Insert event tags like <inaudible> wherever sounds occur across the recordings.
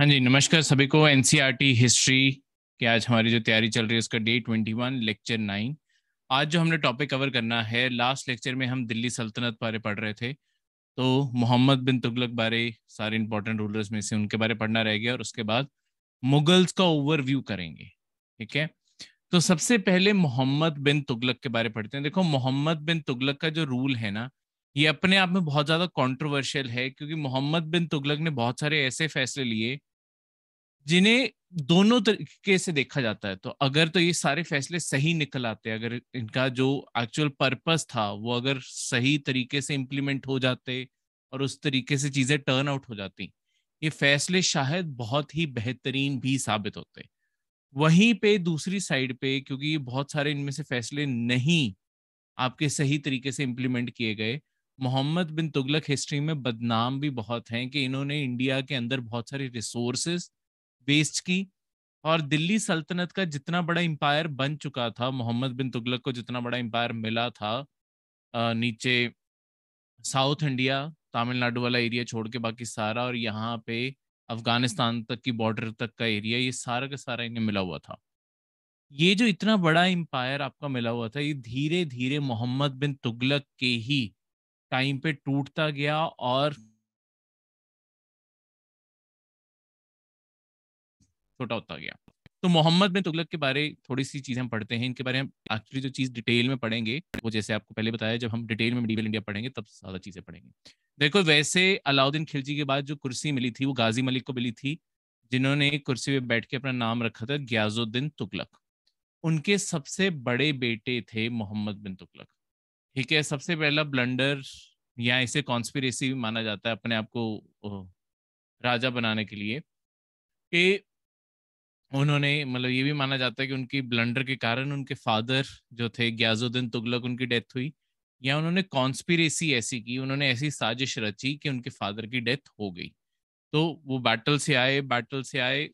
हाँ जी नमस्कार सभी को एनसीईआरटी हिस्ट्री e की आज हमारी जो तैयारी चल रही है उसका day twenty one lecture nine आज जो हमने टॉपिक कवर करना है लास्ट लेक्चर में हम दिल्ली सल्तनत बारे पढ़ रहे थे तो मोहम्मद बिन तुगलक बारे सारे इंपॉर्टेंट रूलर्स में से उनके बारे पढ़ना रह गया और उसके बाद मुगल्स का ओवरव्यू करेंगे ठीक है तो सबसे पहले मोहम्मद बिन तुगलक के बारे पढ़ते हैं देखो मोहम्मद बिन तुगलक का जो रूल है ना ये अपने आप में बहुत ज्यादा कंट्रोवर्शियल है क्योंकि मोहम्मद बिन तुगलक ने बहुत सारे ऐसे फैसले लिए जिन्हें दोनों तरीके से देखा जाता है तो अगर तो ये सारे फैसले सही निकल आते अगर इनका जो एक्चुअल पर्पस था वो अगर सही तरीके से इम्प्लीमेंट हो जाते और उस तरीके से चीजें टर्न आउट हो जाती ये फैसले शायद बहुत ही बेहतरीन भी साबित होते वहीं पे दूसरी साइड पे क्योंकि बहुत सारे इनमें से फैसले नहीं आपके सही तरीके से इम्प्लीमेंट किए गए मोहम्मद बिन तुगलक हिस्ट्री में बदनाम भी बहुत हैं कि इन्होंने इंडिया के अंदर बहुत सारी रिसोर्सेस वेस्ट की और दिल्ली सल्तनत का जितना बड़ा एम्पायर बन चुका था मोहम्मद बिन तुगलक को जितना बड़ा एम्पायर मिला था नीचे साउथ इंडिया तमिलनाडु वाला एरिया छोड़ के बाकी सारा और यहाँ पे अफगानिस्तान तक की बॉर्डर तक का एरिया ये सारा का सारा इन्हें मिला हुआ था ये जो इतना बड़ा एम्पायर आपका मिला हुआ था ये धीरे धीरे मोहम्मद बिन तुगलक के ही टाइम पे टूटता गया और छोटा होता गया तो मोहम्मद बिन तुगलक के बारे थोड़ी सी चीजें हम पढ़ते हैं इनके बारे में एक्चुअली जो चीज़ डिटेल में पढ़ेंगे वो जैसे आपको पहले बताया जब हम डिटेल में मिडीवल इंडिया पढ़ेंगे तब ज़्यादा चीज़ें पढ़ेंगे देखो वैसे अलाउद्दीन खिलजी के बाद जो कुर्सी मिली थी वो गाजी मलिक को मिली थी जिन्होंने कुर्सी पे बैठ के अपना नाम रखा था ग्याजुद्दीन तुगलक उनके सबसे बड़े बेटे थे मोहम्मद बिन तुगलक ठीक है सबसे पहला ब्लंडर या इसे कॉन्स्पिरेसी भी माना जाता है अपने आप को राजा बनाने के लिए कि उन्होंने मतलब ये भी माना जाता है कि उनकी ब्लंडर के कारण उनके फादर जो थे ग्याजुद्दीन तुगलक उनकी डेथ हुई या उन्होंने कॉन्स्पिरेसी ऐसी की उन्होंने ऐसी साजिश रची कि उनके फादर की डेथ हो गई तो वो बैटल से आए बैटल से आए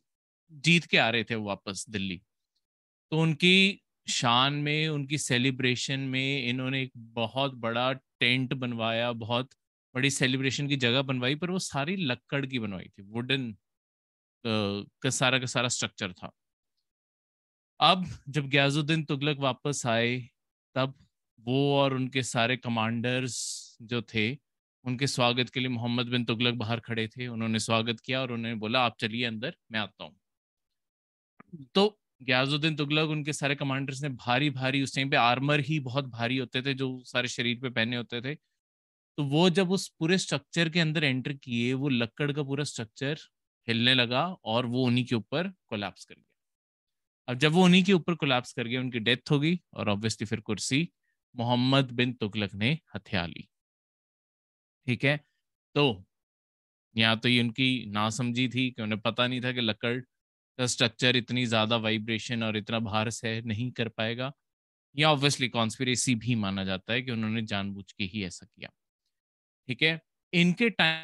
जीत के आ रहे थे वापस दिल्ली तो उनकी शान में उनकी सेलिब्रेशन में इन्होंने एक बहुत बड़ा टेंट बनवाया बहुत बड़ी सेलिब्रेशन की जगह बनवाई पर वो सारी लक्कड़ की बनवाई थी वुडन का सारा का सारा स्ट्रक्चर था अब जब ग्याजुद्दीन तुगलक वापस आए तब वो और उनके सारे कमांडर्स जो थे उनके स्वागत के लिए मोहम्मद बिन तुगलक बाहर खड़े थे उन्होंने स्वागत किया और उन्होंने बोला आप चलिए अंदर मैं आता हूँ तो ग्याजुद्दीन तुगलक उनके सारे कमांडर्स ने भारी भारी उस टाइम पे आर्मर ही बहुत भारी होते थे जो सारे शरीर पे पहने होते थे तो वो जब उस पूरे स्ट्रक्चर के अंदर एंटर किए वो लक्कड़ का पूरा स्ट्रक्चर हिलने लगा और वो उन्हीं के ऊपर कोलैप्स कर गया अब जब वो उन्हीं के ऊपर कोलैप्स कर गया उनकी डेथ हो गई और ऑब्वियसली फिर कुर्सी मोहम्मद बिन तुगलक ने हथिया ली ठीक है तो या तो ये उनकी नासमझी थी कि उन्हें पता नहीं था कि लक्कड़ स्ट्रक्चर इतनी ज्यादा वाइब्रेशन और इतना भार सह नहीं कर पाएगा या ऑब्वियसली कॉन्स्पिरेसी भी माना जाता है कि उन्होंने जानबूझ के ही ऐसा किया ठीक है इनके टाइम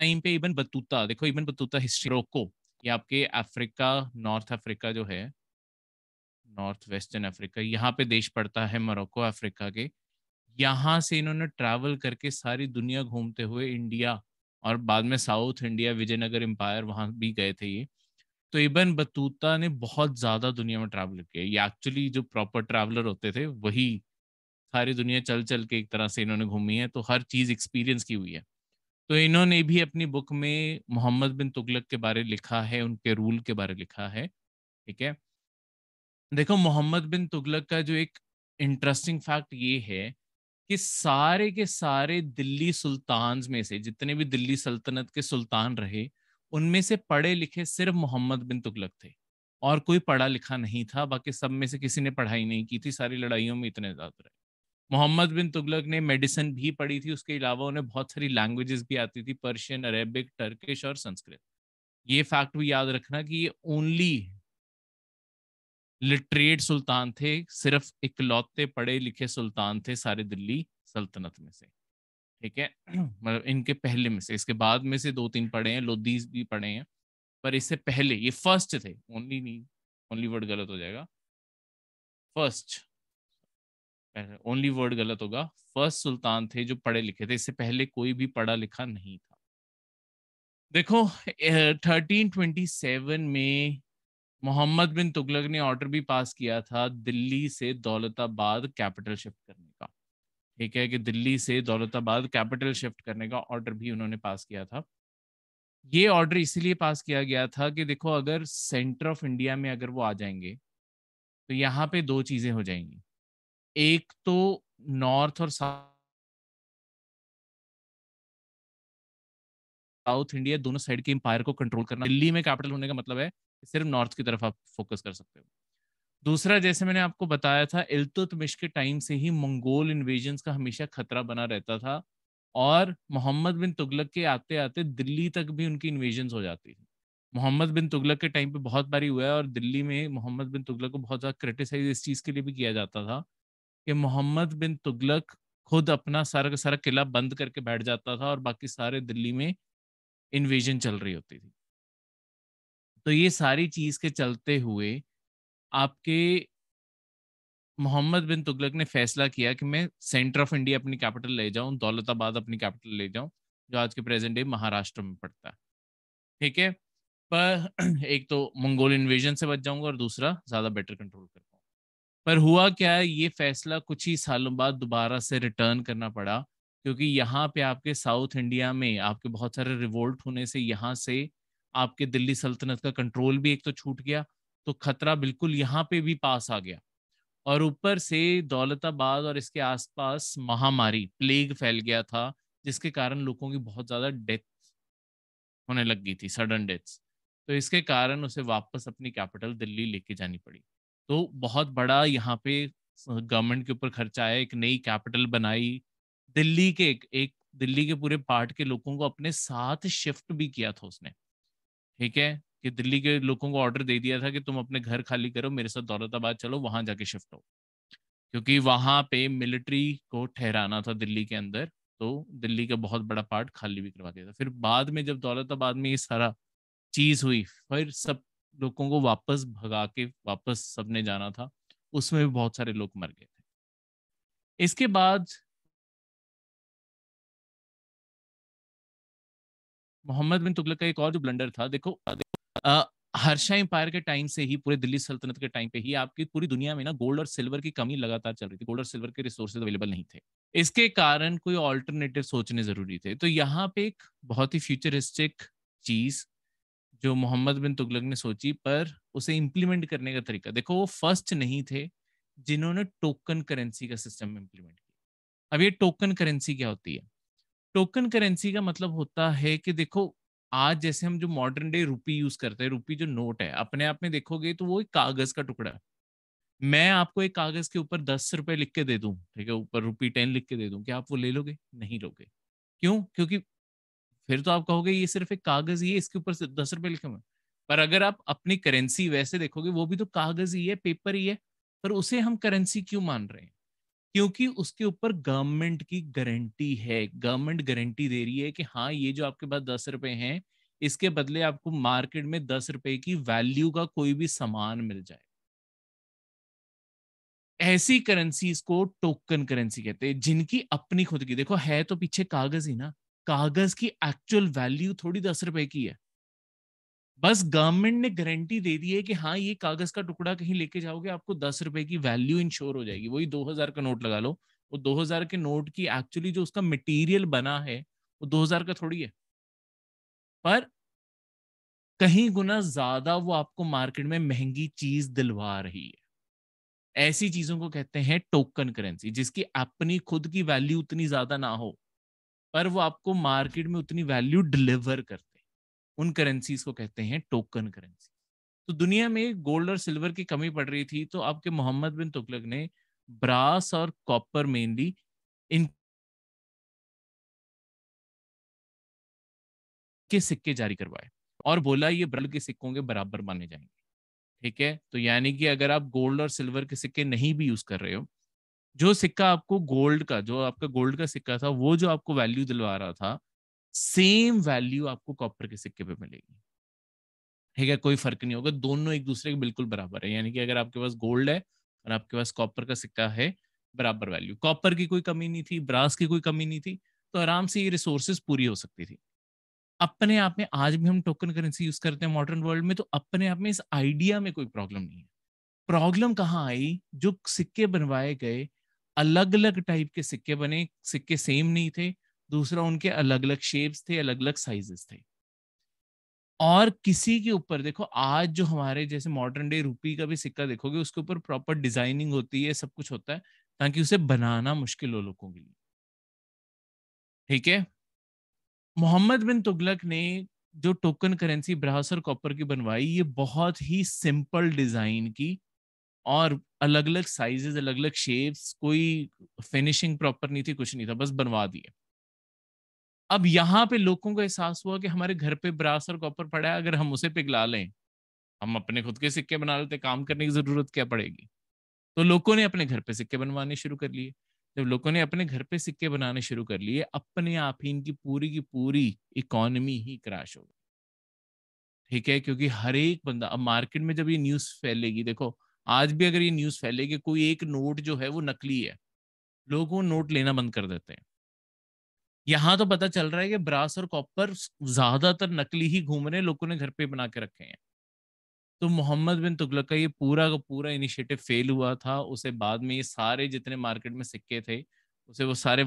टाइम पे इवन बतूता देखो इवन बतूता हिस्ट्री रोको ये आपके अफ्रीका नॉर्थ अफ्रीका जो है नॉर्थ वेस्टर्न अफ्रीका यहाँ पे देश पड़ता है मोरक्को अफ्रीका के यहाँ से इन्होंने ट्रैवल करके सारी दुनिया घूमते हुए इंडिया और बाद में साउथ इंडिया विजयनगर एम्पायर वहाँ भी गए थे ये तो इबन बतूता ने बहुत ज़्यादा दुनिया में ट्रैवल किया ये एक्चुअली जो प्रॉपर ट्रैवलर होते थे वही सारी दुनिया चल चल के एक तरह से इन्होंने घूमी है तो हर चीज़ एक्सपीरियंस की हुई है तो इन्होंने भी अपनी बुक में मोहम्मद बिन तुगलक के बारे लिखा है उनके रूल के बारे लिखा है ठीक है देखो मोहम्मद बिन तुगलक का जो एक इंटरेस्टिंग फैक्ट ये है कि सारे के सारे दिल्ली सुल्तान में से जितने भी दिल्ली सल्तनत के सुल्तान रहे उनमें से पढ़े लिखे सिर्फ मोहम्मद बिन तुगलक थे और कोई पढ़ा लिखा नहीं था बाकी सब में से किसी ने पढ़ाई नहीं की थी सारी लड़ाइयों में इतने ज्यादा रहे मोहम्मद बिन तुगलक ने मेडिसिन भी पढ़ी थी उसके अलावा उन्हें बहुत सारी लैंग्वेजेस भी आती थी पर्शियन अरेबिक टर्किश और संस्कृत ये फैक्ट भी याद रखना कि ये ओनली लिटरेट सुल्तान थे सिर्फ इकलौते पढ़े लिखे सुल्तान थे सारे दिल्ली सल्तनत में से ठीक है <clears throat> मतलब इनके पहले में से इसके बाद में से दो तीन पढ़े हैं लोदी भी पढ़े हैं पर इससे पहले ये फर्स्ट थे ओनली नहीं ओनली वर्ड गलत हो जाएगा फर्स्ट ओनली वर्ड गलत होगा फर्स्ट सुल्तान थे जो पढ़े लिखे थे इससे पहले कोई भी पढ़ा लिखा नहीं था देखो थर्टीन ट्वेंटी सेवन में मोहम्मद बिन तुगलक ने ऑर्डर भी पास किया था दिल्ली से दौलताबाद कैपिटल शिफ्ट करने का ठीक है कि दिल्ली से दौलताबाद कैपिटल शिफ्ट करने का ऑर्डर भी उन्होंने पास किया था ये ऑर्डर इसीलिए पास किया गया था कि देखो अगर सेंटर ऑफ इंडिया में अगर वो आ जाएंगे तो यहाँ पे दो चीजें हो जाएंगी एक तो नॉर्थ और साउथ इंडिया दोनों साइड के एम्पायर को कंट्रोल करना दिल्ली में कैपिटल होने का मतलब है सिर्फ नॉर्थ की तरफ आप फोकस कर सकते हो दूसरा जैसे मैंने आपको बताया था इल्तुतमिश के टाइम से ही मंगोल इन्वेजन का हमेशा खतरा बना रहता था और मोहम्मद बिन तुगलक के आते आते दिल्ली तक भी उनकी इन्वेजन हो जाती थी मोहम्मद बिन तुगलक के टाइम पे बहुत बारी हुआ है और दिल्ली में मोहम्मद बिन तुगलक को बहुत ज़्यादा क्रिटिसाइज इस चीज़ के लिए भी किया जाता था कि मोहम्मद बिन तुगलक खुद अपना सारा का सारा किला बंद करके बैठ जाता था और बाकी सारे दिल्ली में इन्वेजन चल रही होती थी तो ये सारी चीज के चलते हुए आपके मोहम्मद बिन तुगलक ने फैसला किया कि मैं सेंटर ऑफ इंडिया अपनी कैपिटल ले जाऊं दौलताबाद अपनी कैपिटल ले जाऊं जो आज के प्रेजेंट डे महाराष्ट्र में पड़ता है ठीक है पर <clears throat> एक तो मंगोल इन्वेजन से बच जाऊंगा और दूसरा ज़्यादा बेटर कंट्रोल कर पाऊँ पर हुआ क्या है ये फैसला कुछ ही सालों बाद दोबारा से रिटर्न करना पड़ा क्योंकि यहाँ पे आपके साउथ इंडिया में आपके बहुत सारे रिवोल्ट होने से यहाँ से आपके दिल्ली सल्तनत का कंट्रोल भी एक तो छूट गया तो खतरा बिल्कुल यहाँ पे भी पास आ गया और ऊपर से दौलताबाद और इसके आसपास महामारी प्लेग फैल गया था जिसके कारण लोगों की बहुत ज़्यादा डेथ होने लग गई थी सडन डेथ तो इसके कारण उसे वापस अपनी कैपिटल दिल्ली लेके जानी पड़ी तो बहुत बड़ा यहाँ पे गवर्नमेंट के ऊपर खर्चा आया एक नई कैपिटल बनाई दिल्ली के एक, एक दिल्ली के पूरे पार्ट के लोगों को अपने साथ शिफ्ट भी किया था उसने ठीक है कि दिल्ली के लोगों को ऑर्डर दे दिया था कि तुम अपने घर खाली करो मेरे साथ दौलताबाद चलो वहां जाके शिफ्ट हो क्योंकि वहां पे मिलिट्री को ठहराना था दिल्ली के अंदर तो दिल्ली का बहुत बड़ा पार्ट खाली भी करवा दिया था फिर बाद में जब दौलताबाद में ये सारा चीज हुई फिर सब लोगों को वापस भगा के वापस सबने जाना था उसमें भी बहुत सारे लोग मर गए थे इसके बाद मोहम्मद बिन तुगलक का एक और जो ब्लंडर था देखो हर्षा एम्पायर के टाइम से ही पूरे दिल्ली सल्तनत के टाइम पे ही आपकी पूरी दुनिया में ना गोल्ड और सिल्वर की कमी लगातार चल रही थी गोल्ड और सिल्वर के रिसोर्सेज अवेलेबल नहीं थे इसके कारण कोई ऑल्टरनेटिव सोचने जरूरी थे तो यहाँ पे एक बहुत ही फ्यूचरिस्टिक चीज जो मोहम्मद बिन तुगलक ने सोची पर उसे इम्प्लीमेंट करने का तरीका देखो वो फर्स्ट नहीं थे जिन्होंने टोकन करेंसी का सिस्टम इम्प्लीमेंट किया अब ये टोकन करेंसी क्या होती है टोकन करेंसी का मतलब होता है कि देखो आज जैसे हम जो मॉडर्न डे रुपी यूज करते हैं रुपी जो नोट है अपने आप में देखोगे तो वो एक कागज का टुकड़ा है मैं आपको एक कागज के ऊपर दस रुपए लिख के दे दूं ठीक है ऊपर रुपी टेन लिख के दे दूं क्या आप वो ले लोगे नहीं लोगे क्यों क्योंकि फिर तो आप कहोगे ये सिर्फ एक कागज ही है इसके ऊपर दस रुपए लिखे हुए पर अगर आप अपनी करेंसी वैसे देखोगे वो भी तो कागज ही है पेपर ही है पर उसे हम करेंसी क्यों मान रहे हैं क्योंकि उसके ऊपर गवर्नमेंट की गारंटी है गवर्नमेंट गारंटी दे रही है कि हाँ ये जो आपके पास दस रुपए हैं इसके बदले आपको मार्केट में दस रुपए की वैल्यू का कोई भी सामान मिल जाए ऐसी करेंसीज को टोकन करेंसी कहते हैं जिनकी अपनी खुद की देखो है तो पीछे कागज ही ना कागज की एक्चुअल वैल्यू थोड़ी दस रुपए की है बस गवर्नमेंट ने गारंटी दे दी है कि हाँ ये कागज का टुकड़ा कहीं लेके जाओगे आपको दस रुपए की वैल्यू इंश्योर हो जाएगी वही दो हजार का नोट लगा लो वो दो हजार के नोट की एक्चुअली जो उसका मटेरियल बना है वो दो हजार का थोड़ी है पर कहीं गुना ज्यादा वो आपको मार्केट में महंगी चीज दिलवा रही है ऐसी चीजों को कहते हैं टोकन करेंसी जिसकी अपनी खुद की वैल्यू उतनी ज्यादा ना हो पर वो आपको मार्केट में उतनी वैल्यू डिलीवर करते उन करेंसीज को कहते हैं टोकन करेंसी तो दुनिया में गोल्ड और सिल्वर की कमी पड़ रही थी तो आपके मोहम्मद बिन तुगलक ने ब्रास और कॉपर मेनली इन के सिक्के जारी करवाए और बोला ये ब्रल के सिक्कों के बराबर माने जाएंगे ठीक है तो यानी कि अगर आप गोल्ड और सिल्वर के सिक्के नहीं भी यूज कर रहे हो जो सिक्का आपको गोल्ड का जो आपका गोल्ड का सिक्का था वो जो आपको वैल्यू दिलवा रहा था सेम वैल्यू आपको कॉपर के सिक्के पे मिलेगी ठीक है कोई फर्क नहीं होगा दोनों एक दूसरे के बिल्कुल बराबर है यानी कि अगर आपके पास गोल्ड है और आपके पास कॉपर का सिक्का है बराबर वैल्यू कॉपर की कोई कमी नहीं थी ब्रास की कोई कमी नहीं थी तो आराम से ये रिसोर्सेज पूरी हो सकती थी अपने आप में आज भी हम टोकन करेंसी यूज करते हैं मॉडर्न वर्ल्ड में तो अपने आप में इस आइडिया में कोई प्रॉब्लम नहीं है प्रॉब्लम कहाँ आई जो सिक्के बनवाए गए अलग अलग टाइप के सिक्के बने सिक्के सेम नहीं थे दूसरा उनके अलग अलग शेप्स थे अलग अलग साइजेस थे और किसी के ऊपर देखो आज जो हमारे जैसे मॉडर्न डे रूपी का भी सिक्का देखोगे उसके ऊपर प्रॉपर डिजाइनिंग होती है सब कुछ होता है ताकि उसे बनाना मुश्किल हो लोगों के लिए ठीक है मोहम्मद बिन तुगलक ने जो टोकन करेंसी ब्रास और कॉपर की बनवाई ये बहुत ही सिंपल डिजाइन की और अलग अलग साइजेस अलग अलग शेप्स कोई फिनिशिंग प्रॉपर नहीं थी कुछ नहीं था बस बनवा दिया अब यहाँ पे लोगों को एहसास हुआ कि हमारे घर पे ब्रास और कॉपर पड़ा है अगर हम उसे पिघला लें हम अपने खुद के सिक्के बना लेते काम करने की जरूरत क्या पड़ेगी तो लोगों ने अपने घर पे सिक्के बनवाने शुरू कर लिए जब लोगों ने अपने घर पे सिक्के बनाने शुरू कर लिए अपने आप ही इनकी पूरी की पूरी इकोनमी ही क्रैश हो गई ठीक है क्योंकि हर एक बंदा अब मार्केट में जब ये न्यूज फैलेगी देखो आज भी अगर ये न्यूज फैलेगी कोई एक नोट जो है वो नकली है लोग वो नोट लेना बंद कर देते हैं यहाँ तो पता चल रहा है कि ब्रास और कॉपर ज्यादातर नकली ही घूम रहे हैं लोगों ने घर पे बना के रखे हैं तो मोहम्मद बिन तुगलक का ये पूरा का पूरा इनिशिएटिव फेल हुआ था उसे बाद में ये सारे जितने मार्केट में सिक्के थे उसे वो सारे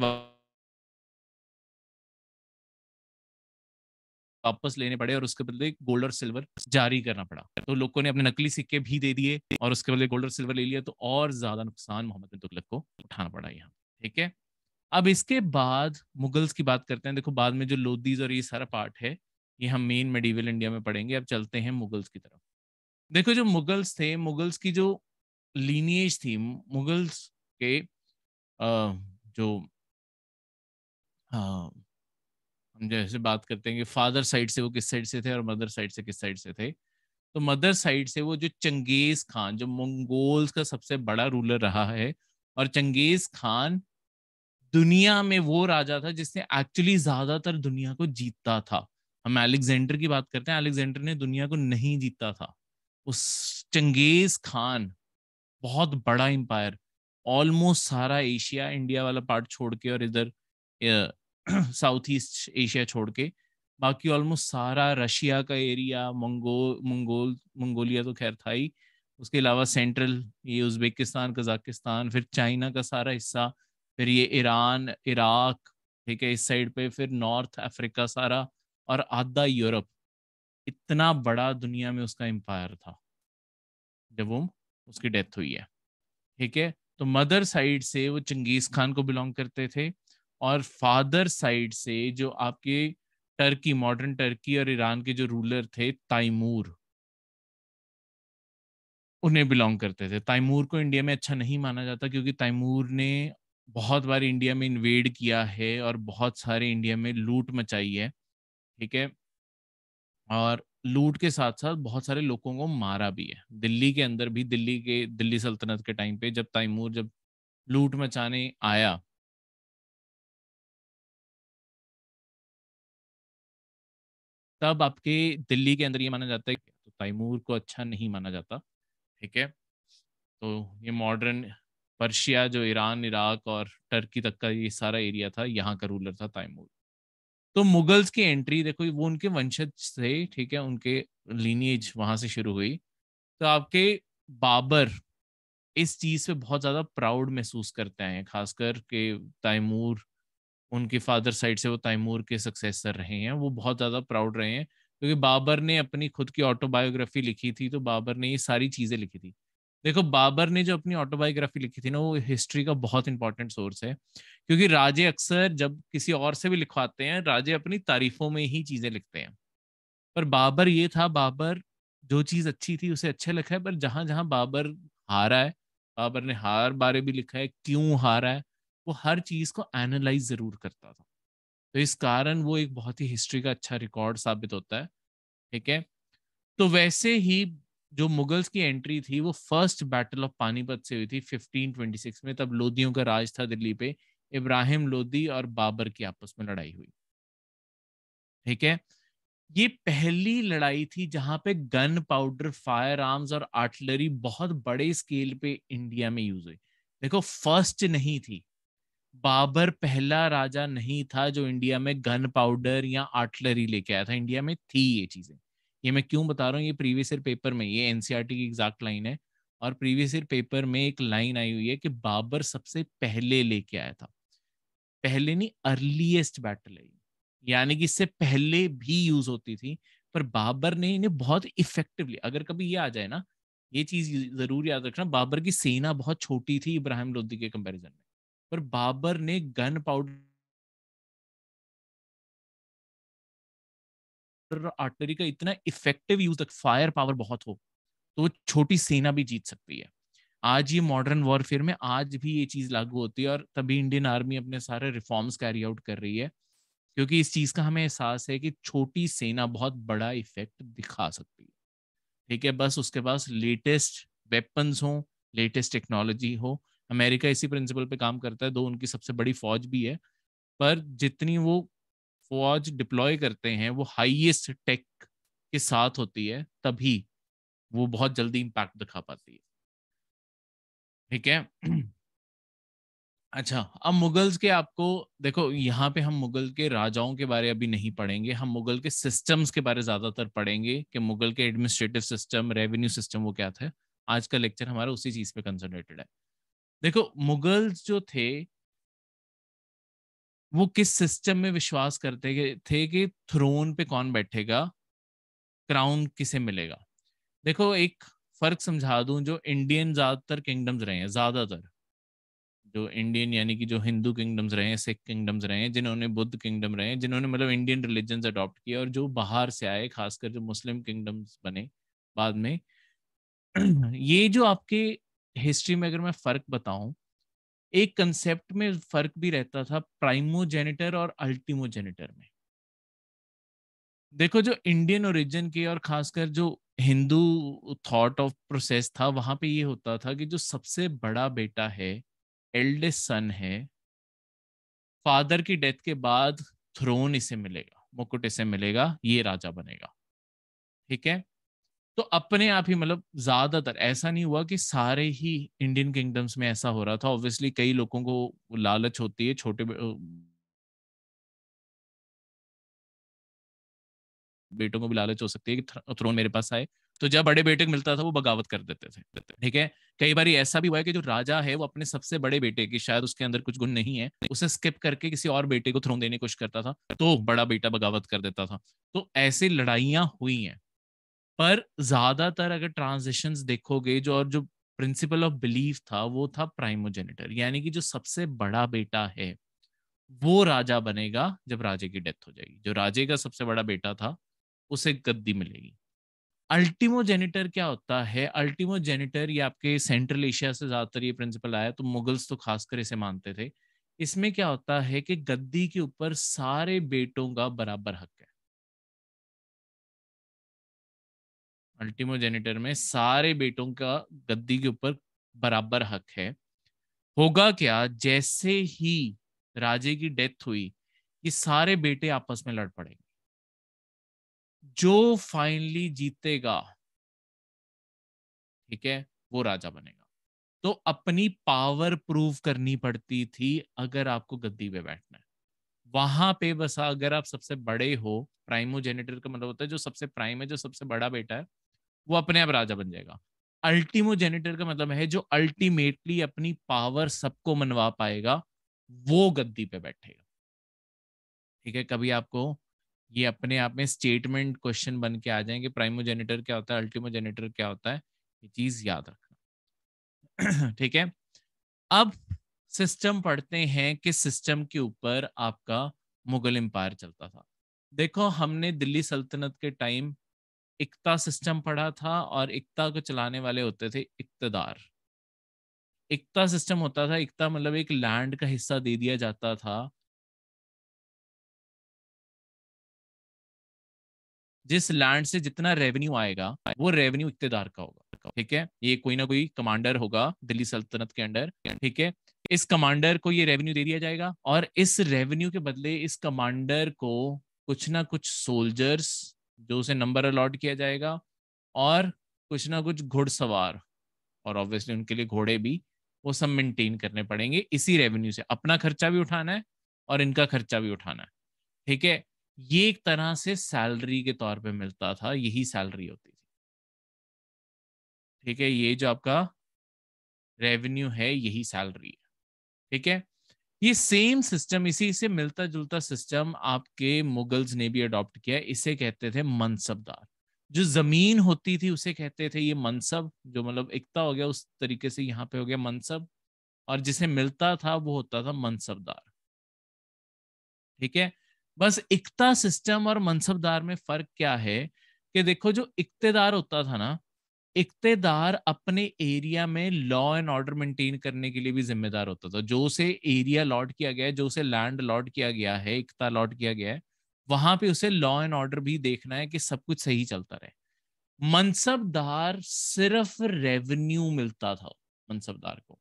वापस लेने पड़े और उसके बदले गोल्ड और सिल्वर जारी करना पड़ा तो लोगों ने अपने नकली सिक्के भी दे दिए और उसके बदले गोल्ड और सिल्वर ले लिया तो और ज्यादा नुकसान मोहम्मद बिन तुगलक को उठाना पड़ा यहाँ ठीक है अब इसके बाद मुगल्स की बात करते हैं देखो बाद में जो लोदीज और ये सारा पार्ट है ये हम मेन मेडिवल इंडिया में पढ़ेंगे अब चलते हैं मुगल्स की तरफ देखो जो मुगल्स थे मुगल्स की जो लीनिएज थी मुगल्स के आ, जो हाँ, हम जैसे बात करते हैं कि फादर साइड से वो किस साइड से थे और मदर साइड से किस साइड से थे तो मदर साइड से वो जो चंगेज खान जो मंगोल्स का सबसे बड़ा रूलर रहा है और चंगेज खान दुनिया में वो राजा था जिसने एक्चुअली ज्यादातर दुनिया को जीतता था हम अलेक्जेंडर की बात करते हैं अलेक्जेंडर ने दुनिया को नहीं जीता था उस चंगेज खान बहुत बड़ा एम्पायर ऑलमोस्ट सारा एशिया इंडिया वाला पार्ट छोड़ के और इधर साउथ ईस्ट एशिया छोड़ के बाकी ऑलमोस्ट सारा रशिया का एरिया मंगो मंगोल मंगोलिया तो खैर था ही उसके अलावा सेंट्रल ये उज्बेकिस्तान कजाकिस्तान फिर चाइना का सारा हिस्सा फिर ये ईरान इराक ठीक है इस साइड पे फिर नॉर्थ अफ्रीका सारा और आधा यूरोप इतना बड़ा दुनिया में उसका एम्पायर था जब वो उसकी डेथ हुई है ठीक है तो मदर साइड से वो चंगेज खान को बिलोंग करते थे और फादर साइड से जो आपके टर्की मॉडर्न टर्की और ईरान के जो रूलर थे ताइमूर उन्हें बिलोंग करते थे ताइमूर को इंडिया में अच्छा नहीं माना जाता क्योंकि ताइमूर ने बहुत बार इंडिया में इन्वेड किया है और बहुत सारे इंडिया में लूट मचाई है ठीक है और लूट के साथ साथ बहुत सारे लोगों को मारा भी है दिल्ली के अंदर भी दिल्ली के दिल्ली सल्तनत के टाइम पे जब तैमूर जब लूट मचाने आया तब आपके दिल्ली के अंदर ये माना जाता है तैमूर को अच्छा नहीं माना जाता ठीक है तो ये मॉडर्न पर्शिया जो ईरान इराक और टर्की तक का ये सारा एरिया था यहाँ का रूलर था तैमूर तो मुगल्स की एंट्री देखो वो उनके वंशज थे ठीक है उनके लीनियज वहाँ से शुरू हुई तो आपके बाबर इस चीज़ पे बहुत ज़्यादा प्राउड महसूस करते हैं खासकर के तैमूर उनके फादर साइड से वो तैमूर के सक्सेसर रहे हैं वो बहुत ज़्यादा प्राउड रहे हैं क्योंकि बाबर ने अपनी खुद की ऑटोबायोग्राफी लिखी थी तो बाबर ने ये सारी चीज़ें लिखी थी देखो बाबर ने जो अपनी ऑटोबायोग्राफी लिखी थी ना वो हिस्ट्री का बहुत इंपॉर्टेंट सोर्स है क्योंकि राजे अक्सर जब किसी और से भी लिखवाते हैं राजे अपनी तारीफों में ही चीजें लिखते हैं पर बाबर ये था बाबर जो चीज अच्छी थी उसे अच्छे लिखा है पर जहां जहां बाबर हारा है बाबर ने हार बारे भी लिखा है क्यों हारा है वो हर चीज को एनालाइज जरूर करता था तो इस कारण वो एक बहुत ही हिस्ट्री का अच्छा रिकॉर्ड साबित होता है ठीक है तो वैसे ही जो मुगल्स की एंट्री थी वो फर्स्ट बैटल ऑफ पानीपत से हुई थी 1526 में तब लोधियों का राज था दिल्ली पे इब्राहिम लोधी और बाबर की आपस में लड़ाई हुई ठीक है ये पहली लड़ाई थी जहां पे गन पाउडर फायर आर्म्स और आर्टिलरी बहुत बड़े स्केल पे इंडिया में यूज हुई देखो फर्स्ट नहीं थी बाबर पहला राजा नहीं था जो इंडिया में गन पाउडर या आर्टिलरी लेके आया था इंडिया में थी ये चीजें ये मैं क्यों बता रहा हूँ ये प्रीवियस ईयर पेपर में ये एनसीआर e की एग्जैक्ट लाइन है और प्रीवियस ईयर पेपर में एक लाइन आई हुई है कि बाबर सबसे पहले लेके आया था पहले नहीं अर्लीस्ट बैटल है यानी कि इससे पहले भी यूज होती थी पर बाबर ने इन्हें बहुत इफेक्टिवली अगर कभी ये आ जाए ना ये चीज जरूर याद रखना बाबर की सेना बहुत छोटी थी इब्राहिम लोदी के कंपैरिजन में पर बाबर ने गन पाउडर आर्टिलरी का इतना इफेक्टिव यूज तक फायर पावर बहुत हो तो छोटी सेना भी जीत सकती है आज ये मॉडर्न वॉरफेयर में आज भी ये चीज लागू होती है और तभी इंडियन आर्मी अपने सारे रिफॉर्म्स कैरी आउट कर रही है क्योंकि इस चीज का हमें एहसास है कि छोटी सेना बहुत बड़ा इफेक्ट दिखा सकती है ठीक है बस उसके पास लेटेस्ट वेपन्स हो लेटेस्ट टेक्नोलॉजी हो अमेरिका इसी प्रिंसिपल पे काम करता है दो उनकी सबसे बड़ी फौज भी है पर जितनी वो फौज डिप्लॉय करते हैं वो हाईएस्ट टेक के साथ होती है तभी वो बहुत जल्दी इम्पैक्ट दिखा पाती है ठीक है अच्छा अब मुगल्स के आपको देखो यहाँ पे हम मुगल के राजाओं के बारे अभी नहीं पढ़ेंगे हम मुगल के सिस्टम्स के बारे ज्यादातर पढ़ेंगे कि मुगल के एडमिनिस्ट्रेटिव सिस्टम रेवेन्यू सिस्टम वो क्या था आज का लेक्चर हमारा उसी चीज पे कंसनट्रेटेड है देखो मुगल्स जो थे वो किस सिस्टम में विश्वास करते थे कि थ्रोन पे कौन बैठेगा क्राउन किसे मिलेगा देखो एक फर्क समझा दूं जो इंडियन ज्यादातर किंगडम्स रहे हैं ज्यादातर जो इंडियन यानी कि जो हिंदू किंगडम्स रहे हैं सिख किंगडम्स रहे हैं जिन्होंने बुद्ध किंगडम रहे हैं जिन्होंने मतलब इंडियन रिलीजन अडॉप्ट किया और जो बाहर से आए खासकर जो मुस्लिम किंगडम्स बने बाद में <clears throat> ये जो आपके हिस्ट्री में अगर मैं फर्क बताऊं एक कंसेप्ट में फर्क भी रहता था प्राइमोजेनिटर और अल्टीमोजेनिटर में देखो जो इंडियन ओरिजिन के और खासकर जो हिंदू थॉट ऑफ प्रोसेस था वहां पे ये होता था कि जो सबसे बड़ा बेटा है एल्डेस्ट सन है फादर की डेथ के बाद थ्रोन इसे मिलेगा मुकुट इसे मिलेगा ये राजा बनेगा ठीक है तो अपने आप ही मतलब ज्यादातर ऐसा नहीं हुआ कि सारे ही इंडियन किंगडम्स में ऐसा हो रहा था ऑब्वियसली कई लोगों को लालच होती है छोटे बेटों को भी लालच हो सकती है कि थ्रोन मेरे पास आए तो जब बड़े बेटे को मिलता था वो बगावत कर देते थे ठीक है कई बार ऐसा भी हुआ है कि जो राजा है वो अपने सबसे बड़े बेटे की शायद उसके अंदर कुछ गुण नहीं है उसे स्किप करके किसी और बेटे को थ्रोन देने की कोशिश करता था तो बड़ा बेटा बगावत कर देता था तो ऐसी लड़ाइयां हुई हैं पर ज्यादातर अगर ट्रांजिशन देखोगे जो और जो प्रिंसिपल ऑफ बिलीफ था वो था प्राइमोजेनेटर यानी कि जो सबसे बड़ा बेटा है वो राजा बनेगा जब राजे की डेथ हो जाएगी जो राजे का सबसे बड़ा बेटा था उसे गद्दी मिलेगी अल्टीमोजेनेटर क्या होता है अल्टीमोजेनेटर ये आपके सेंट्रल एशिया से ज्यादातर ये प्रिंसिपल आया तो मुगल्स तो खासकर इसे मानते थे इसमें क्या होता है कि गद्दी के ऊपर सारे बेटों का बराबर हक अल्टीमोजेनिटर में सारे बेटों का गद्दी के ऊपर बराबर हक है होगा क्या जैसे ही राजे की डेथ हुई ये सारे बेटे आपस में लड़ पड़ेंगे जो फाइनली जीतेगा ठीक है वो राजा बनेगा तो अपनी पावर प्रूव करनी पड़ती थी अगर आपको गद्दी पे बैठना है वहां पे बस अगर आप सबसे बड़े हो प्राइमोजेनेटर का मतलब होता है जो सबसे प्राइम है जो सबसे बड़ा बेटा है वो अपने आप राजा बन जाएगा अल्टीमो जेनेटर का मतलब है जो अल्टीमेटली अपनी पावर सबको मनवा पाएगा वो गद्दी पे बैठेगा ठीक है कभी आपको ये अपने आप में स्टेटमेंट क्वेश्चन बन के आ जाएंगे प्राइमो जेनेटर क्या होता है अल्टीमो जेनेटर क्या होता है ये चीज याद रखना <clears throat> ठीक है अब सिस्टम पढ़ते हैं कि सिस्टम के ऊपर आपका मुगल एम्पायर चलता था देखो हमने दिल्ली सल्तनत के टाइम एकता सिस्टम पढ़ा था और एकता को चलाने वाले होते थे इकतदार एकता सिस्टम होता था एकता मतलब एक लैंड का हिस्सा दे दिया जाता था जिस लैंड से जितना रेवेन्यू आएगा वो रेवेन्यू इकतेदार का होगा ठीक है ये कोई ना कोई कमांडर होगा दिल्ली सल्तनत के अंडर ठीक है इस कमांडर को ये रेवेन्यू दे दिया जाएगा और इस रेवेन्यू के बदले इस कमांडर को कुछ ना कुछ सोल्जर्स जो उसे नंबर अलॉट किया जाएगा और कुछ ना कुछ घुड़सवार और ऑब्वियसली उनके लिए घोड़े भी वो सब मेंटेन करने पड़ेंगे इसी रेवेन्यू से अपना खर्चा भी उठाना है और इनका खर्चा भी उठाना है ठीक है ये एक तरह से सैलरी के तौर पे मिलता था यही सैलरी होती थी ठीक है ये जो आपका रेवेन्यू है यही सैलरी है ठीक है ये सेम सिस्टम इसी से मिलता जुलता सिस्टम आपके मुगल्स ने भी अडॉप्ट किया इसे कहते थे मनसबदार जो जमीन होती थी उसे कहते थे ये मनसब जो मतलब एकता हो गया उस तरीके से यहाँ पे हो गया मनसब और जिसे मिलता था वो होता था मनसबदार ठीक है बस एकता सिस्टम और मनसबदार में फर्क क्या है कि देखो जो इकतेदार होता था ना इकतेदार अपने एरिया में लॉ एंड ऑर्डर मेंटेन करने के लिए भी जिम्मेदार होता था जो उसे एरिया लॉट किया गया है जो उसे लैंड लॉट किया गया है इकता लॉट किया गया है वहां पे उसे लॉ एंड ऑर्डर भी देखना है कि सब कुछ सही चलता रहे मनसबदार सिर्फ रेवेन्यू मिलता था मनसबदार को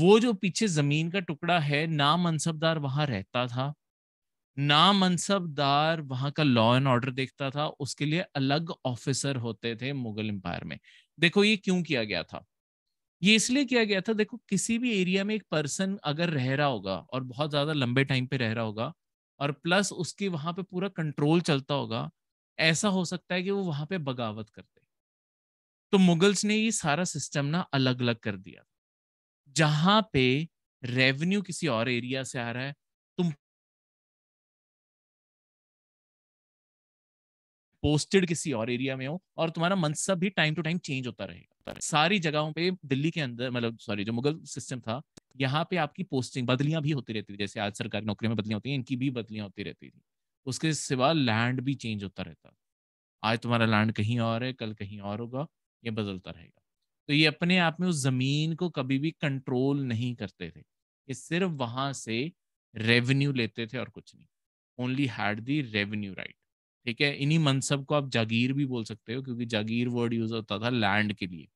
वो जो पीछे जमीन का टुकड़ा है ना मनसबदार वहां रहता था ना मनसबदार वहां का लॉ एंड ऑर्डर देखता था उसके लिए अलग ऑफिसर होते थे मुगल एम्पायर में देखो ये क्यों किया गया था ये इसलिए किया गया था देखो किसी भी एरिया में एक पर्सन अगर रह रहा होगा और बहुत ज्यादा लंबे टाइम पे रह रहा होगा और प्लस उसकी वहां पे पूरा कंट्रोल चलता होगा ऐसा हो सकता है कि वो वहां पे बगावत करते तो मुगल्स ने ये सारा सिस्टम ना अलग अलग कर दिया जहां पे रेवेन्यू किसी और एरिया से आ रहा है तुम पोस्टेड किसी और एरिया में हो और तुम्हारा मनसब भी टाइम टू टाइम चेंज होता रहेगा सारी जगहों पे दिल्ली के अंदर मतलब सॉरी जो मुगल सिस्टम था यहाँ पे आपकी पोस्टिंग बदलियां भी होती रहती थी जैसे आज सरकारी नौकरी में बदलियां होती हैं इनकी भी बदलियां होती रहती थी उसके सिवा लैंड भी चेंज होता रहता आज तुम्हारा लैंड कहीं और है कल कहीं और होगा ये बदलता रहेगा तो ये अपने आप में उस जमीन को कभी भी कंट्रोल नहीं करते थे ये सिर्फ वहां से रेवेन्यू लेते थे और कुछ नहीं only had the revenue right ठीक है इन्हीं मनसब को आप जागीर भी बोल सकते हो क्योंकि जागीर वर्ड यूज होता था लैंड के लिए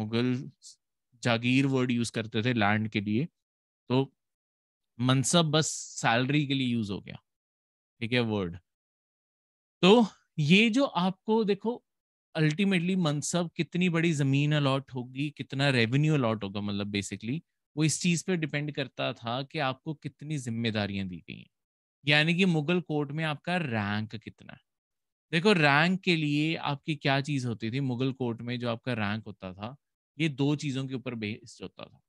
मुगल जागीर वर्ड यूज करते थे लैंड के लिए तो मनसब बस सैलरी के लिए यूज हो गया ठीक है वर्ड तो ये जो आपको देखो अल्टीमेटली मनसब कितनी बड़ी जमीन अलॉट होगी कितना रेवेन्यू अलॉट होगा मतलब बेसिकली वो इस चीज पे डिपेंड करता था कि आपको कितनी जिम्मेदारियां दी गई हैं यानी कि मुगल कोर्ट में आपका रैंक कितना है देखो रैंक के लिए आपकी क्या चीज होती थी मुगल कोर्ट में जो आपका रैंक होता था ये दो चीजों के ऊपर बेस्ड होता था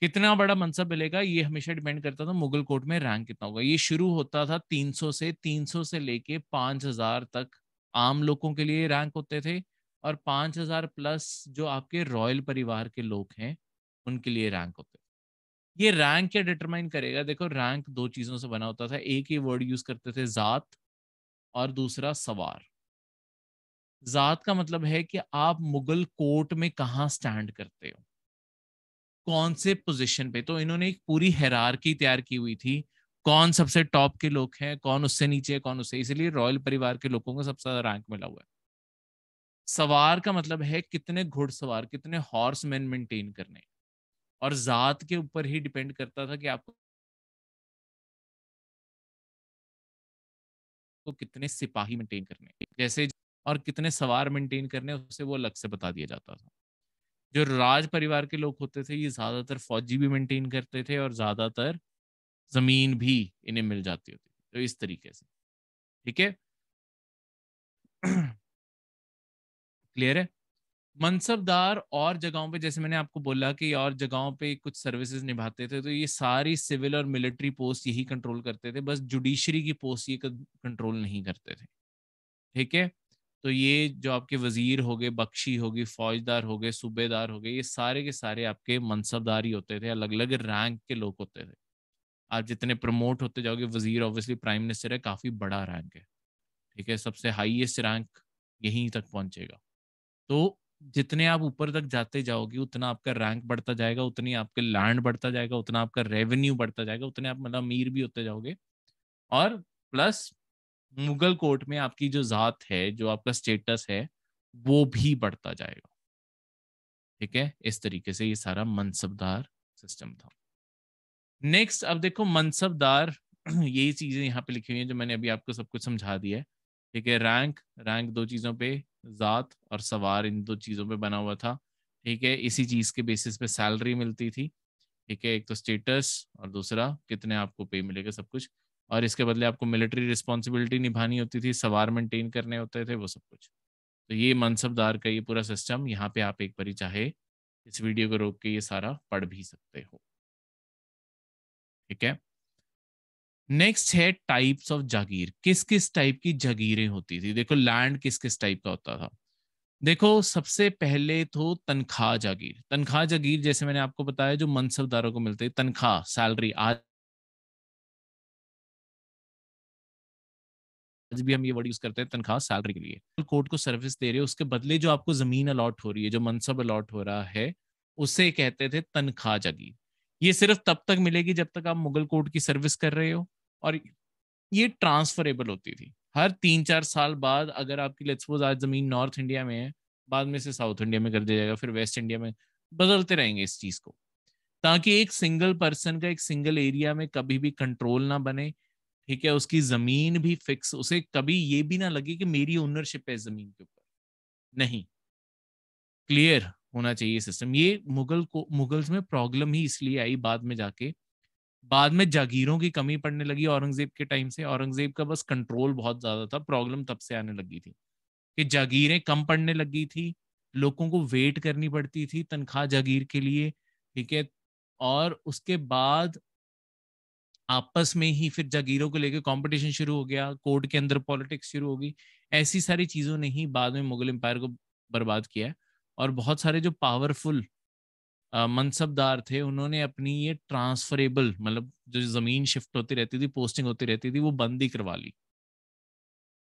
कितना बड़ा मनसब मिलेगा ये हमेशा डिपेंड करता था मुगल कोर्ट में रैंक कितना होगा ये शुरू होता था 300 से 300 से लेके 5000 तक आम लोगों के लिए रैंक होते थे और 5000 प्लस जो आपके रॉयल परिवार के लोग हैं उनके लिए रैंक होते ये रैंक क्या डिटरमाइन करेगा देखो रैंक दो चीजों से बना होता था एक ही वर्ड यूज करते थे जात और दूसरा सवार जात का मतलब है कि आप मुगल कोर्ट में कहा स्टैंड करते हो कौन से पोजीशन पे तो इन्होंने एक पूरी की तैयार की हुई थी कौन सबसे टॉप के लोग हैं कौन उससे नीचे है कौन उससे इसलिए रॉयल परिवार के लोगों को सबसे ज्यादा रैंक मिला हुआ है सवार का मतलब है कितने घुड़सवार कितने हॉर्समैन मेंटेन करने और जात के ऊपर ही डिपेंड करता था कि आपको को कितने सिपाही मेंटेन करने जैसे और कितने सवार मेंटेन करने उसे वो अलग से बता दिया जाता था जो राज परिवार के लोग होते थे ये ज्यादातर फौजी भी मेंटेन करते थे और ज्यादातर जमीन भी इन्हें मिल जाती होती तो इस तरीके से ठीक है <clears throat> क्लियर है मनसबदार और जगहों पे जैसे मैंने आपको बोला कि और जगहों पे कुछ सर्विसेज निभाते थे तो ये सारी सिविल और मिलिट्री पोस्ट यही कंट्रोल करते थे बस जुडिशरी की पोस्ट ये कंट्रोल नहीं करते थे ठीक है तो ये जो आपके वजीर हो गए बख्शी हो गई फौजदार हो गए सूबेदार हो गए ये सारे के सारे आपके मनसबदार ही होते थे अलग अलग रैंक के लोग होते थे आप जितने प्रमोट होते जाओगे वजीर ऑब्वियसली प्राइम मिनिस्टर है काफ़ी बड़ा रैंक है ठीक है सबसे हाईएस्ट रैंक यहीं तक पहुंचेगा तो जितने आप ऊपर तक जाते जाओगे उतना आपका रैंक बढ़ता जाएगा उतनी आपके लैंड बढ़ता जाएगा उतना आपका रेवेन्यू बढ़ता जाएगा उतने आप मतलब अमीर भी होते जाओगे और प्लस मुगल कोर्ट में आपकी जो जात है जो आपका स्टेटस है वो भी बढ़ता जाएगा ठीक है इस तरीके से ये सारा मनसबदार सिस्टम था नेक्स्ट अब देखो मनसबदार <clears throat> यही चीजें यहाँ पे लिखी हुई है जो मैंने अभी आपको सब कुछ समझा दिया है ठीक है रैंक रैंक दो चीज़ों पे ज़ात और सवार इन दो चीज़ों पे बना हुआ था ठीक है इसी चीज़ के बेसिस पे सैलरी मिलती थी ठीक है एक तो स्टेटस और दूसरा कितने आपको पे मिलेगा सब कुछ और इसके बदले आपको मिलिट्री रिस्पॉन्सिबिलिटी निभानी होती थी सवार मेंटेन करने होते थे वो सब कुछ तो ये मनसबदार का ये पूरा सिस्टम यहाँ पे आप एक बारी चाहे इस वीडियो को रोक के ये सारा पढ़ भी सकते हो ठीक है नेक्स्ट है टाइप्स ऑफ जागीर किस किस टाइप की जागीरें होती थी देखो लैंड किस किस टाइप का होता था देखो सबसे पहले तो तनख्वाह जागीर तनख्वाह जागीर जैसे मैंने आपको बताया जो मनसबदारों को मिलते तनख्वाह सैलरी आज आज भी हम ये वर्ड यूज करते हैं तनख्वाह सैलरी के लिए कोर्ट को सर्विस दे रहे हो उसके बदले जो आपको जमीन अलॉट हो रही है जो मनसब अलॉट हो रहा है उसे कहते थे तनख्वाह जागीर ये सिर्फ तब तक मिलेगी जब तक आप मुगल कोर्ट की सर्विस कर रहे हो और ये ट्रांसफरेबल होती थी हर तीन चार साल बाद अगर आपकी लेट्स सपोज आज जमीन नॉर्थ इंडिया में है बाद में से साउथ इंडिया में कर दिया जाएगा फिर वेस्ट इंडिया में बदलते रहेंगे इस चीज को ताकि एक सिंगल पर्सन का एक सिंगल एरिया में कभी भी कंट्रोल ना बने ठीक है उसकी जमीन भी फिक्स उसे कभी ये भी ना लगे कि मेरी ओनरशिप है जमीन के ऊपर नहीं क्लियर होना चाहिए सिस्टम ये मुगल को मुगल्स में प्रॉब्लम ही इसलिए आई बाद में जाके बाद में जागीरों की कमी पड़ने लगी औरंगजेब के टाइम से औरंगजेब का बस कंट्रोल बहुत ज्यादा था प्रॉब्लम तब से आने लगी थी कि जागीरें कम पड़ने लगी थी लोगों को वेट करनी पड़ती थी तनख्वाह जागीर के लिए ठीक है और उसके बाद आपस में ही फिर जागीरों को लेकर कंपटीशन शुरू हो गया कोर्ट के अंदर पॉलिटिक्स शुरू होगी ऐसी सारी चीज़ों ने ही बाद में मुगल एम्पायर को बर्बाद किया है और बहुत सारे जो पावरफुल मनसबदार थे उन्होंने अपनी ये ट्रांसफरेबल मतलब जो जमीन शिफ्ट होती रहती थी पोस्टिंग होती रहती थी वो बंद ही करवा ली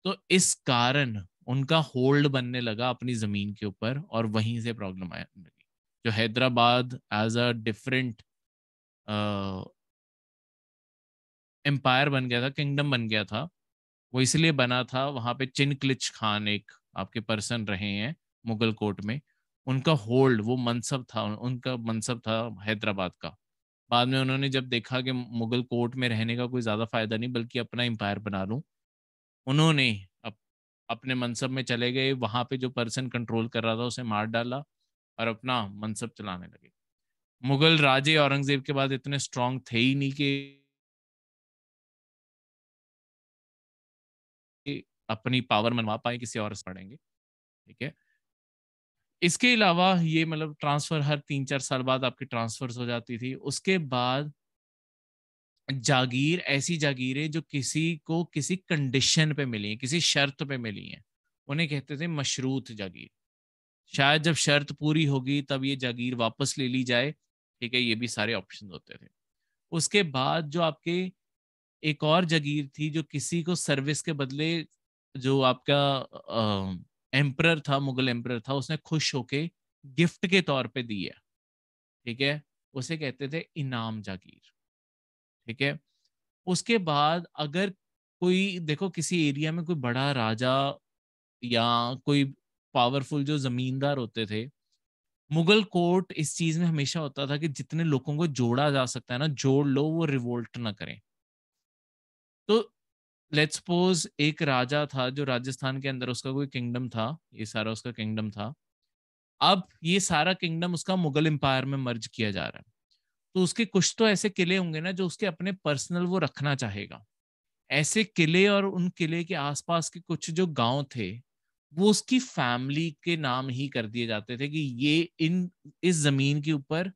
तो इस कारण उनका होल्ड बनने लगा अपनी जमीन के ऊपर और वहीं से प्रॉब्लम आया जो Hyderabad as a different empire बन गया था किंगडम बन गया था वो इसलिए बना था वहां पे चिनकलिच खान एक आपके पर्सन रहे हैं मुगल कोर्ट में उनका होल्ड वो मनसब था उनका मनसब था हैदराबाद का बाद में उन्होंने जब देखा कि मुगल कोर्ट में रहने का कोई ज़्यादा फ़ायदा नहीं बल्कि अपना एम्पायर बना लूँ उन्होंने अप, अपने मनसब में चले गए वहां पे जो पर्सन कंट्रोल कर रहा था उसे मार डाला और अपना मनसब चलाने लगे मुगल राजे औरंगजेब के बाद इतने स्ट्रांग थे ही नहीं कि अपनी पावर मनवा पाए किसी और से पड़ेंगे ठीक है इसके अलावा ये मतलब ट्रांसफर हर तीन चार साल बाद आपकी ट्रांसफर हो जाती थी उसके बाद जागीर ऐसी जागीरें जो किसी को किसी कंडीशन पे मिली हैं किसी शर्त पे मिली हैं उन्हें कहते थे मशरूत जागीर शायद जब शर्त पूरी होगी तब ये जागीर वापस ले ली जाए ठीक है ये भी सारे ऑप्शन होते थे उसके बाद जो आपके एक और जागीर थी जो किसी को सर्विस के बदले जो आपका एम्प्रर था मुगल एम्प्रर था उसने खुश होके गिफ्ट के तौर पे दिया ठीक है उसे कहते थे इनाम जागीर ठीक है उसके बाद अगर कोई देखो किसी एरिया में कोई बड़ा राजा या कोई पावरफुल जो जमींदार होते थे मुगल कोर्ट इस चीज में हमेशा होता था कि जितने लोगों को जोड़ा जा सकता है ना जोड़ लो वो रिवोल्ट ना करें तो लेट्स सपोज एक राजा था जो राजस्थान के अंदर उसका कोई किंगडम था ये सारा उसका किंगडम था अब ये सारा किंगडम उसका मुगल एम्पायर में मर्ज किया जा रहा है तो उसके कुछ तो ऐसे किले होंगे ना जो उसके अपने पर्सनल वो रखना चाहेगा ऐसे किले और उन किले के आसपास के कुछ जो गांव थे वो उसकी फैमिली के नाम ही कर दिए जाते थे कि ये इन इस जमीन के ऊपर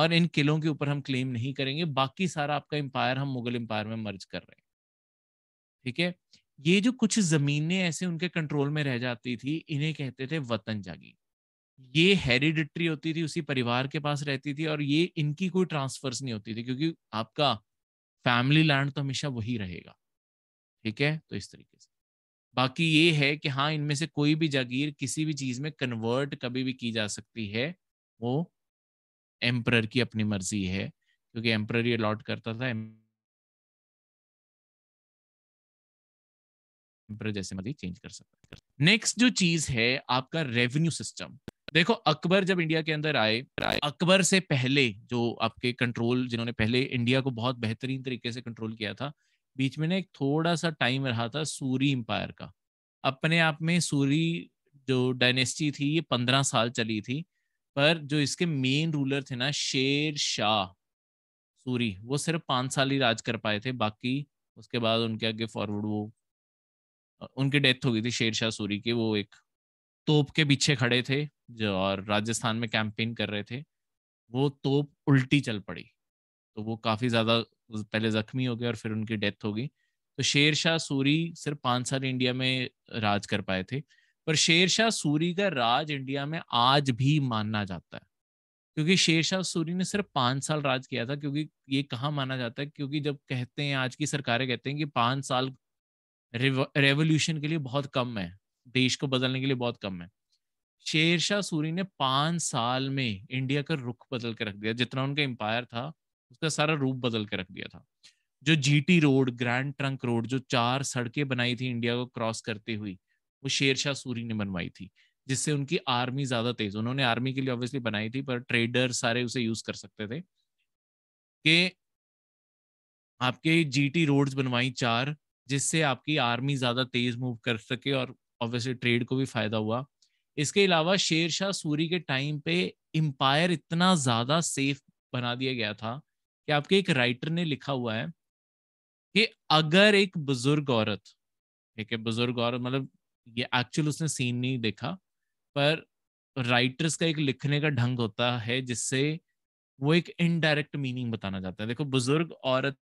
और इन किलों के ऊपर हम क्लेम नहीं करेंगे बाकी सारा आपका एम्पायर हम मुगल एम्पायर में मर्ज कर रहे हैं ठीक है ये जो कुछ जमीनें ऐसे उनके कंट्रोल में रह जाती थी इन्हें कहते थे वतन जागी ये हेरिडिट्री होती थी उसी परिवार के पास रहती थी और ये इनकी कोई ट्रांसफर्स नहीं होती थी क्योंकि आपका फैमिली लैंड तो हमेशा वही रहेगा ठीक है तो इस तरीके से बाकी ये है कि हाँ इनमें से कोई भी जागीर किसी भी चीज में कन्वर्ट कभी भी की जा सकती है वो एम्प्रर की अपनी मर्जी है क्योंकि एम्प्रर ये अलॉट करता था एम्पर जैसे मर्जी चेंज कर सकता है नेक्स्ट जो चीज है आपका रेवेन्यू सिस्टम देखो अकबर जब इंडिया के अंदर आए अकबर से पहले जो आपके कंट्रोल जिन्होंने पहले इंडिया को बहुत बेहतरीन तरीके से कंट्रोल किया था बीच में ना एक थोड़ा सा टाइम रहा था सूरी एम्पायर का अपने आप में सूरी जो डायनेस्टी थी ये पंद्रह साल चली थी पर जो इसके मेन रूलर थे ना शेर शाह सूरी वो सिर्फ पांच साल ही राज कर पाए थे बाकी उसके बाद उनके आगे फॉरवर्ड वो उनकी डेथ हो गई थी शेर शाह सूरी की वो एक तोप के पीछे खड़े थे जो और राजस्थान में कैंपेन कर रहे थे वो तोप उल्टी चल पड़ी तो वो काफ़ी ज़्यादा पहले ज़ख्मी हो गए और फिर उनकी डेथ हो गई तो शेर शाह सूरी सिर्फ पांच साल इंडिया में राज कर पाए थे पर शेर शाह सूरी का राज इंडिया में आज भी माना जाता है क्योंकि शेर शाह सूरी ने सिर्फ पांच साल राज किया था क्योंकि ये कहाँ माना जाता है क्योंकि जब कहते हैं आज की सरकारें कहते हैं कि पांच साल रेवोल्यूशन के लिए बहुत कम है देश को बदलने के लिए बहुत कम है शेरशाह सूरी ने पांच साल में इंडिया का रुख बदल के रख दिया जितना उनका एम्पायर था उसका सारा रूप बदल के रख दिया था जो GT road grand trunk road जो चार सड़कें बनाई थी इंडिया को क्रॉस करते हुए वो शेरशाह सूरी ने बनवाई थी जिससे उनकी आर्मी ज्यादा तेज उन्होंने आर्मी के लिए ऑब्वियसली बनाई थी पर ट्रेडर सारे उसे यूज कर सकते थे कि आपके जीटी रोड्स बनवाई चार जिससे आपकी आर्मी ज़्यादा तेज़ मूव कर सके और ऑब्वियसली ट्रेड को भी फ़ायदा हुआ इसके अलावा शेर शाह सूरी के टाइम पे एम्पायर इतना ज़्यादा सेफ बना दिया गया था कि आपके एक राइटर ने लिखा हुआ है कि अगर एक बुजुर्ग औरत ठीक है बुजुर्ग औरत मतलब ये एक्चुअल उसने सीन नहीं देखा पर राइटर्स का एक लिखने का ढंग होता है जिससे वो एक इनडायरेक्ट मीनिंग बताना चाहता है देखो बुजुर्ग औरत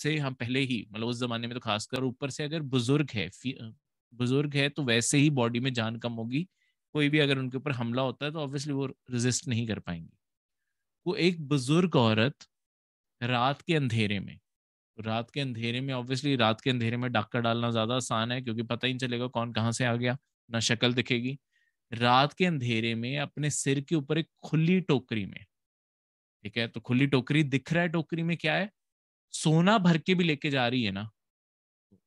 से हम पहले ही मतलब उस जमाने में तो खासकर ऊपर से अगर बुजुर्ग है बुजुर्ग है तो वैसे ही बॉडी में जान कम होगी कोई भी अगर उनके ऊपर हमला होता है तो ऑब्वियसली वो रेजिस्ट नहीं कर पाएंगी वो एक बुजुर्ग औरत रात के अंधेरे में रात के अंधेरे में ऑब्वियसली रात के अंधेरे में डाका डालना ज्यादा आसान है क्योंकि पता ही नहीं चलेगा कौन कहाँ से आ गया ना शक्ल दिखेगी रात के अंधेरे में अपने सिर के ऊपर एक खुली टोकरी में ठीक है तो खुली टोकरी दिख रहा है टोकरी में क्या है सोना भर के भी लेके जा रही है ना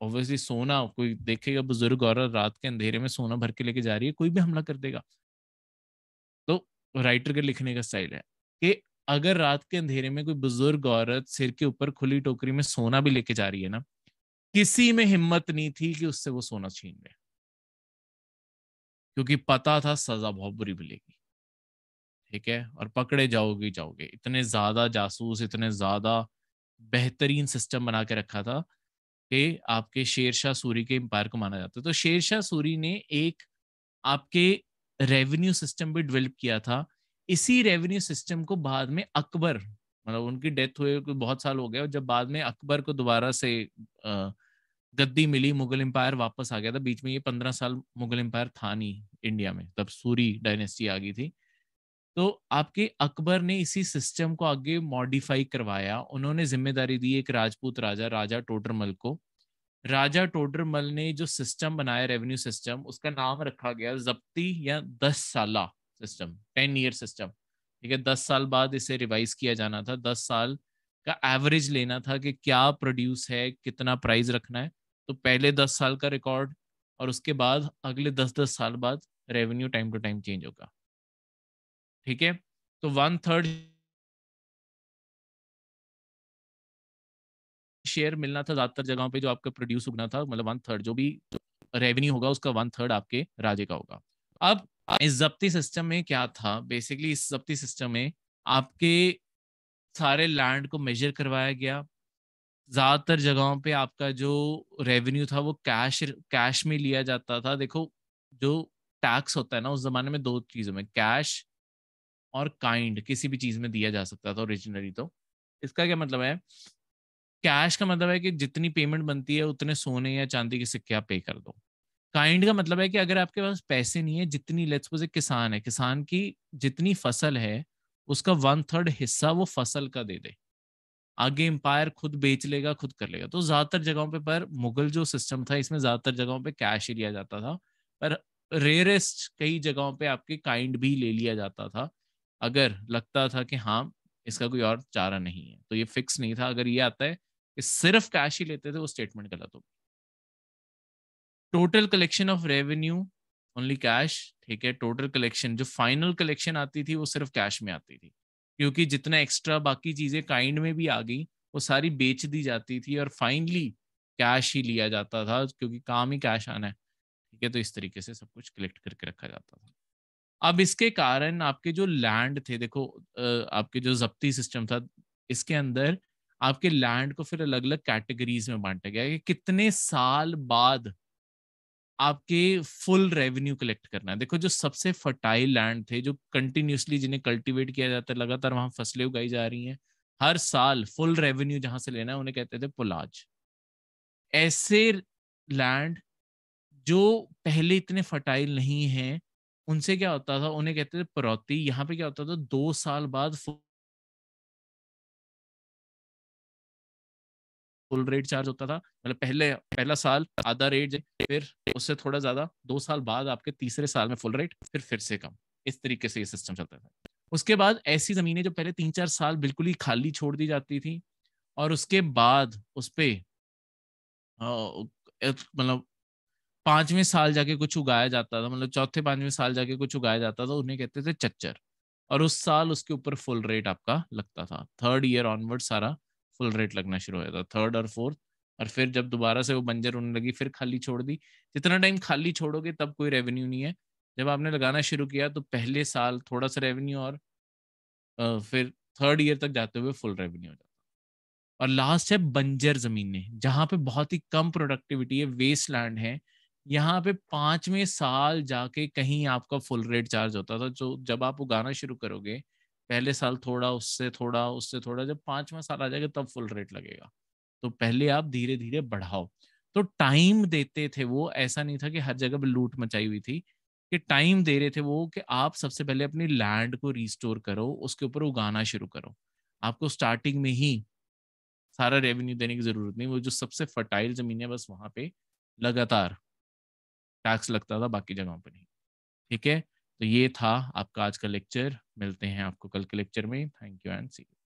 ऑब्वियसली सोना कोई देखेगा बुजुर्ग और रात के अंधेरे में सोना भर के लेके जा रही है कोई भी हमला कर देगा तो राइटर के लिखने का स्टाइल है कि अगर रात के अंधेरे में कोई बुजुर्ग औरत सिर के ऊपर खुली टोकरी में सोना भी लेके जा रही है ना किसी में हिम्मत नहीं थी कि उससे वो सोना छीन ले क्योंकि पता था सजा बहुत बुरी मिलेगी ठीक है और पकड़े जाओगे जाओगे इतने ज्यादा जासूस इतने ज्यादा बेहतरीन सिस्टम बना के रखा था कि आपके शेरशाह सूरी के एम्पायर को माना जाता है तो शेरशाह सूरी ने एक आपके रेवेन्यू सिस्टम भी डेवलप किया था इसी रेवेन्यू सिस्टम को बाद में अकबर मतलब उनकी डेथ हुए बहुत साल हो गया और जब बाद में अकबर को दोबारा से गद्दी मिली मुगल एम्पायर वापस आ गया था बीच में ये पंद्रह साल मुगल एम्पायर था नहीं इंडिया में तब सूरी डायनेस्टी आ गई थी तो आपके अकबर ने इसी सिस्टम को आगे मॉडिफाई करवाया उन्होंने जिम्मेदारी दी एक राजपूत राजा राजा टोडरमल को राजा टोडरमल ने जो सिस्टम बनाया रेवेन्यू सिस्टम उसका नाम रखा गया जब्ती या दस साल सिस्टम टेन ईयर सिस्टम ठीक है दस साल बाद इसे रिवाइज किया जाना था दस साल का एवरेज लेना था कि क्या प्रोड्यूस है कितना प्राइस रखना है तो पहले दस साल का रिकॉर्ड और उसके बाद अगले दस दस साल बाद revenue time to time change होगा ठीक है तो वन थर्ड शेयर मिलना था ज्यादातर जगहों पे जो आपका प्रोड्यूस उगना था मतलब वन थर्ड जो भी रेवेन्यू होगा उसका वन थर्ड आपके राजे का होगा अब इस जब्ती सिस्टम में क्या था बेसिकली इस जब्ती सिस्टम में आपके सारे लैंड को मेजर करवाया गया ज़्यादातर जगहों पे आपका जो रेवेन्यू था वो कैश कैश में लिया जाता था देखो जो टैक्स होता है ना उस ज़माने में दो चीज़ों में कैश और काइंड किसी भी चीज में दिया जा सकता था ओरिजिनली तो इसका क्या मतलब है कैश का मतलब है कि जितनी पेमेंट बनती है उतने सोने या चांदी के सिक्के आप पे कर दो काइंड का मतलब है कि अगर आपके पास पैसे नहीं है जितनी लेट्स सपोज एक किसान है किसान की जितनी फसल है उसका वन थर्ड हिस्सा वो फसल का दे दे आगे एम्पायर खुद बेच लेगा खुद कर लेगा तो ज्यादातर जगहों पे पर मुगल जो सिस्टम था इसमें ज्यादातर जगहों पे कैश ही लिया जाता था पर रेयरेस्ट कई जगहों पे आपके काइंड भी ले लिया जाता था अगर लगता था कि हाँ इसका कोई और चारा नहीं है तो ये फिक्स नहीं था अगर ये आता है कि सिर्फ कैश ही लेते थे वो स्टेटमेंट गलत हो total collection of revenue only cash ठीक है टोटल कलेक्शन जो फाइनल कलेक्शन आती थी वो सिर्फ कैश में आती थी क्योंकि जितना एक्स्ट्रा बाकी चीजें काइंड में भी आ गई वो सारी बेच दी जाती थी और फाइनली कैश ही लिया जाता था क्योंकि काम ही कैश आना है ठीक है तो इस तरीके से सब कुछ कलेक्ट करके रखा जाता था अब इसके कारण आपके जो लैंड थे देखो आपके जो जब्ती सिस्टम था इसके अंदर आपके लैंड को फिर अलग अलग कैटेगरीज में बांटा गया कि कितने साल बाद आपके फुल रेवेन्यू कलेक्ट करना है देखो जो सबसे फर्टाइल लैंड थे जो कंटिन्यूसली जिन्हें कल्टीवेट किया जाता है लगातार वहां फसलें उगाई जा रही हैं हर साल फुल रेवेन्यू जहां से लेना है उन्हें कहते थे पुलाज ऐसे लैंड जो पहले इतने फर्टाइल नहीं हैं उनसे क्या होता था उन्हें कहते थे परौती यहाँ पे क्या होता था दो साल बाद फुल रेट चार्ज होता था मतलब पहले पहला साल आधा रेट फिर उससे थोड़ा ज्यादा दो साल बाद आपके तीसरे साल में फुल रेट फिर फिर से कम इस तरीके से ये सिस्टम चलता था उसके बाद ऐसी जमीनें जो पहले तीन चार साल बिल्कुल ही खाली छोड़ दी जाती थी और उसके बाद उस पर मतलब पांचवें साल जाके कुछ उगाया जाता था मतलब चौथे पांचवें साल जाके कुछ उगाया जाता था उन्हें कहते थे चच्चर और उस साल उसके ऊपर फुल रेट आपका लगता था थर्ड ईयर ऑनवर्ड सारा फुल रेट लगना शुरू हो जाता थर्ड और फोर्थ और फिर जब दोबारा से वो बंजर होने लगी फिर खाली छोड़ दी जितना टाइम खाली छोड़ोगे तब कोई रेवेन्यू नहीं है जब आपने लगाना शुरू किया तो पहले साल थोड़ा सा रेवेन्यू और फिर थर्ड ईयर तक जाते हुए फुल रेवेन्यू हो जाता और लास्ट है बंजर जमीने जहाँ पे बहुत ही कम प्रोडक्टिविटी है वेस्ट लैंड है यहाँ पे पांचवें साल जाके कहीं आपका फुल रेट चार्ज होता था जो जब आप उगाना शुरू करोगे पहले साल थोड़ा उससे थोड़ा उससे थोड़ा जब पांचवा साल आ जाएगा तब फुल रेट लगेगा तो पहले आप धीरे धीरे बढ़ाओ तो टाइम देते थे वो ऐसा नहीं था कि हर जगह पे लूट मचाई हुई थी कि टाइम दे रहे थे वो कि आप सबसे पहले अपनी लैंड को रिस्टोर करो उसके ऊपर उगाना शुरू करो आपको स्टार्टिंग में ही सारा रेवेन्यू देने की जरूरत नहीं वो जो सबसे फर्टाइल जमीन है बस वहां पे लगातार टैक्स लगता था बाकी जगहों पर नहीं ठीक है तो ये था आपका आज का लेक्चर मिलते हैं आपको कल के लेक्चर में thank you and see you